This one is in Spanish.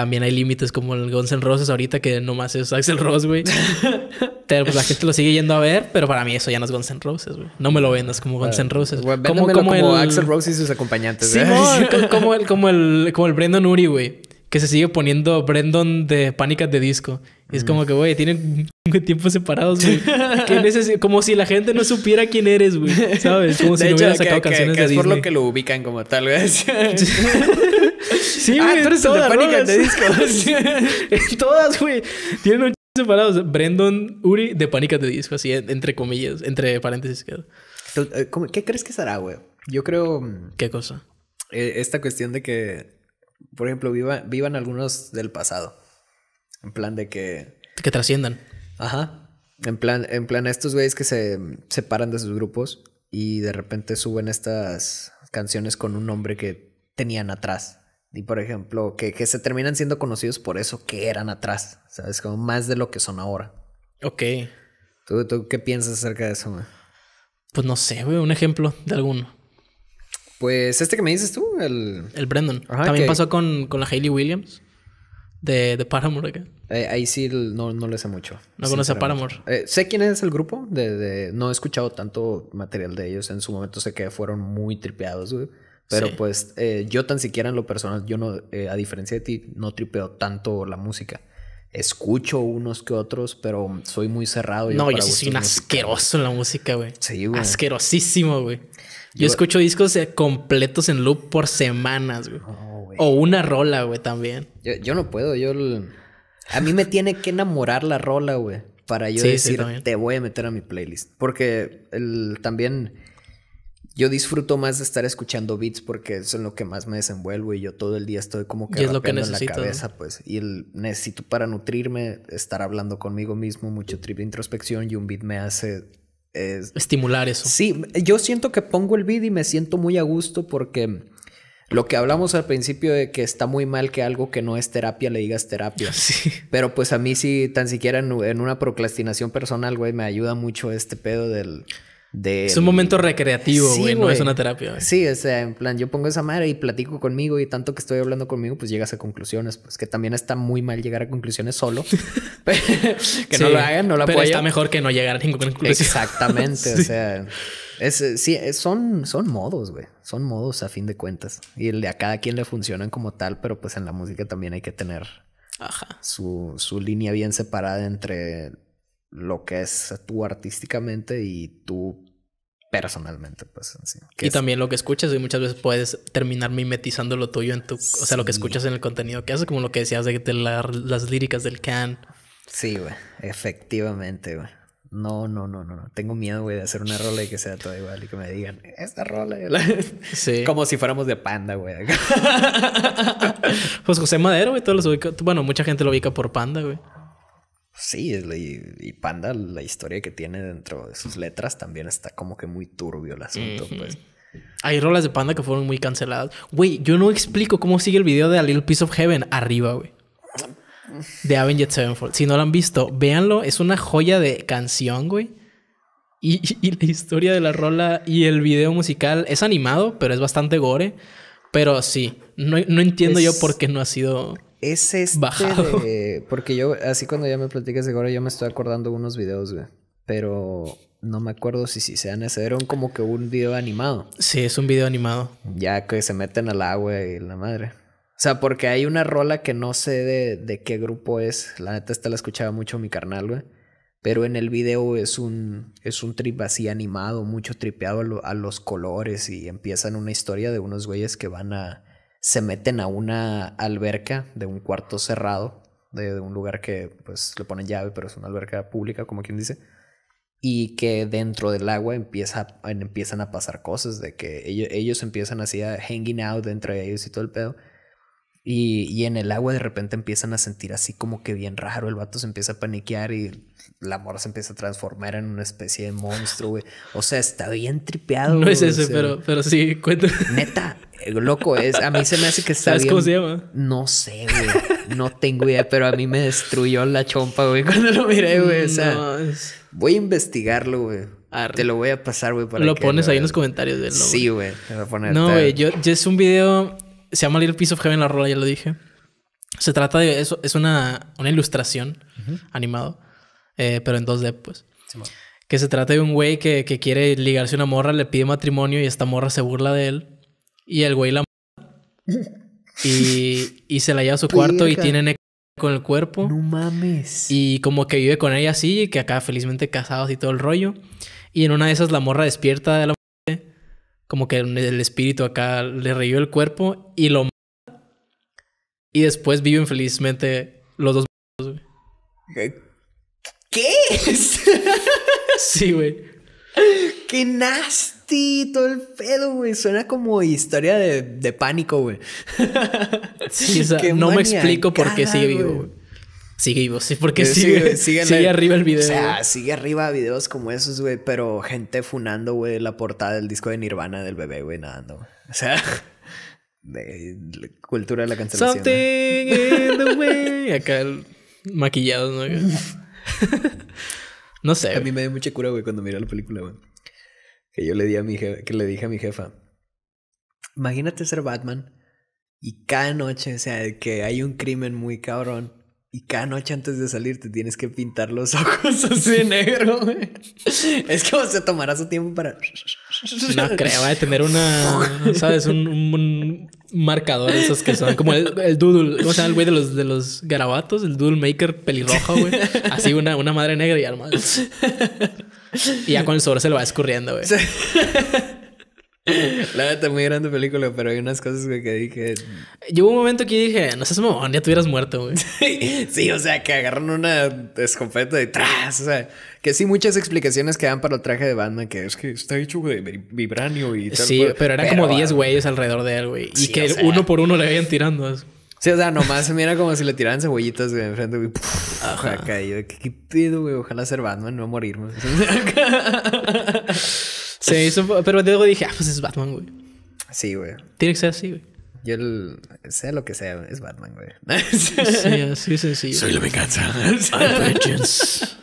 también hay límites como el Guns N' Roses ahorita que nomás es Axel Rose, güey. pero pues, la gente lo sigue yendo a ver, pero para mí eso ya no es Guns N' Roses, güey. No me lo vendas como Guns N' Roses. como, el... Axel Rose y sus acompañantes, ¿eh? como, el, como el como el Brandon Uri, güey que se sigue poniendo Brendon de Pánicas de Disco. Y es como que, güey, tienen tiempos separados, güey. como si la gente no supiera quién eres, güey. ¿Sabes? Como si no hubieras sacado canciones de que es por lo que lo ubican como tal vez. sí, ah, güey. Ah, tú eres de Pánicas de Disco. todas, güey. Tienen un chingo separados. Brendon Uri de Pánicas de Disco, así, entre comillas, entre paréntesis. Eh, ¿Qué crees que será, güey? Yo creo... Mm, ¿Qué cosa? Eh, esta cuestión de que por ejemplo, vivan algunos del pasado. En plan de que... Que trasciendan. Ajá. En plan, en plan estos güeyes que se separan de sus grupos y de repente suben estas canciones con un nombre que tenían atrás. Y por ejemplo, que, que se terminan siendo conocidos por eso que eran atrás, ¿sabes? Como más de lo que son ahora. Ok. ¿Tú, tú qué piensas acerca de eso, Pues no sé, güey, un ejemplo de alguno. Pues este que me dices tú, el... El Brendan. También pasó con, con la Hayley Williams de, de Paramore eh, ahí sí no, no le sé mucho. No conoce a Paramore. Eh, sé quién es el grupo. De, de, no he escuchado tanto material de ellos. En su momento sé que fueron muy tripeados, güey. Pero pues eh, yo tan siquiera en lo personal, yo no, a diferencia de ti, no tripeo tanto la música. Escucho unos que otros, pero soy muy cerrado. no, yo sí soy un asqueroso en la música, güey. Sí, güey. Asquerosísimo, güey. Yo, escucho discos eh, completos en loop por semanas, güey. O una rola, güey, también. Yo, no puedo, yo... A mí me tiene que enamorar la rola, güey. Para yo decir, te voy a meter a mi playlist. Porque también yo disfruto más de estar escuchando beats porque es lo que más me desenvuelvo y yo todo el día estoy como que, y es lo que necesito, en la cabeza, pues. Y el, necesito para nutrirme estar hablando conmigo mismo, mucho trip de introspección y un beat me hace es, Estimular eso. Sí, yo siento que pongo el vídeo y me siento muy a gusto porque lo que hablamos al principio de que está muy mal que algo que no es terapia le digas terapia. Sí. Pero pues a mí sí, tan siquiera en, en una procrastinación personal, güey, me ayuda mucho este pedo del... Es un momento recreativo, güey, no es una terapia. Sí, o sea, en plan, yo pongo esa madre y platico conmigo y tanto que estoy hablando conmigo, pues llegas a conclusiones, pues que también está muy mal llegar a conclusiones solo. que no lo hagan, no lo apoyen. Pero está mejor que no llegar a ninguna conclusión. Exactamente, o sea, es, eh, sí, eh, son, son modos, güey, son modos a fin de cuentas. Y a cada quien le funcionan como tal, pero pues en la música también hay que tener Su, su línea bien separada entre lo que es tú artísticamente y tú personalmente, pues Y también lo que escuchas, y muchas veces puedes terminar mimetizando lo tuyo en tu, o sea, lo que escuchas en el contenido que haces, como lo que decías de, de las líricas del can. Sí, güey, efectivamente, güey. No, no, no, no, no. Tengo miedo, güey, de hacer una rola y que sea todo igual y que me digan, esta rola. Sí. Como si fuéramos de panda, güey. pues José Madero, güey, todos los Bueno, mucha gente lo ubica por panda, güey. Sí, y, Panda, la historia que tiene dentro de sus letras también está como que muy turbio el asunto, pues. Hay rolas de Panda que fueron muy canceladas. Güey, yo no explico cómo sigue el video de A Little Piece of Heaven arriba, güey. De Avenged Sevenfold. Si no lo han visto, véanlo. Es una joya de canción, güey. Y, la historia de la rola y el video musical es animado, pero es bastante gore. Pero sí, no, entiendo yo por qué no ha sido es este porque yo, así cuando ya me platicas de Goro, yo me estoy acordando unos videos, güey. Pero no me acuerdo si, si sean ese. eran como que un video animado. Sí, es un video animado. Ya que se meten al agua y la madre. O sea, porque hay una rola que no sé de, de qué grupo es. La neta, esta la escuchaba mucho mi carnal, güey. Pero en el video es un, es un trip así animado, mucho tripeado a los colores y empiezan una historia de unos güeyes que van a, se meten a una alberca de un cuarto cerrado, de, un lugar que pues le ponen llave, pero es una alberca pública, como quien dice, y que dentro del agua empieza, empiezan a pasar cosas, de que ellos, empiezan así a hanging out entre ellos y todo el pedo. Y, en el agua de repente empiezan a sentir así como que bien raro. El vato se empieza a paniquear y la morra se empieza a transformar en una especie de monstruo, O sea, está bien tripeado. No es eso, pero, pero sí, cuéntame. Neta, loco, es. A mí se me hace que está ¿Sabes cómo se llama? No sé, güey. No tengo idea, pero a mí me destruyó la chompa, güey, cuando lo miré, güey. O sea, voy a investigarlo, güey. Te lo voy a pasar, güey, para Lo pones ahí en los comentarios de Sí, güey. No, güey. Yo, es un video. Se llama Little Piece of Heaven, la rola, ya lo dije. Se trata de eso. Es una, una ilustración animado. Eh, pero en 2D, pues. que se trata de un güey que, que quiere ligarse a una morra, le pide matrimonio y esta morra se burla de él. Y el güey la... y, y se la lleva a su cuarto y tiene con el cuerpo. No mames. Y como que vive con ella así, Y que acá felizmente casados y todo el rollo. Y en una de esas la morra despierta de la muerte, como que el espíritu acá le reyó el cuerpo y lo mata. Y después viven felizmente los dos. ¿Qué? sí, güey. ¡Qué nasty! Todo el pedo, güey. Suena como historia de, pánico, güey. no me explico por qué sigue vivo, güey. Sigue vivo, sí, porque eh, sigue, sigue, arriba el video. O sea, sigue arriba videos como esos, güey, pero gente funando, güey, la portada del disco de Nirvana del bebé, güey, nadando. no. O sea, cultura de la cancelación. Something in Acá el maquillado, ¿no? no sé. A mí me dio mucha cura, güey, cuando miré la película, güey que yo le, di a mi que le dije a mi jefa, imagínate ser Batman y cada noche, o sea, que hay un crimen muy cabrón y cada noche antes de salir te tienes que pintar los ojos así de negro, güey. Es que o se tomará su tiempo para... No creo, a tener una, ¿sabes? Un, marcador esos que son como el, doodle, O sea, el güey de los, de los garabatos? El doodle maker pelirroja, güey. Así una, una madre negra y armada. Y ya con el sudor se lo va escurriendo, güey. La es muy grande película, pero hay unas cosas que dije. Yo hubo un momento que dije, no seas mamón, ya tuvieras hubieras muerto, güey. Sí, o sea, que agarran una escopeta y tras. O sea, que sí, muchas explicaciones que dan para el traje de Batman, que es que está hecho de vibranio y tal. Sí, pero era como 10 güeyes alrededor de él, güey. Y que uno por uno le vayan tirando. Eso. Sí, o sea, nomás se mira como si le tiraran cebollitas, de enfrente, güey. Ajá. Acá, yo, ¿qué, ¿qué, pedo, güey? Ojalá ser Batman, no morirme. sí, pero luego dije, ah, pues es Batman, güey. Sí, güey. Tiene que ser así, güey. Yo, el, sea lo que sea, es Batman, güey. sí, sí, sí. Soy la venganza. I'm vengeance. Pues,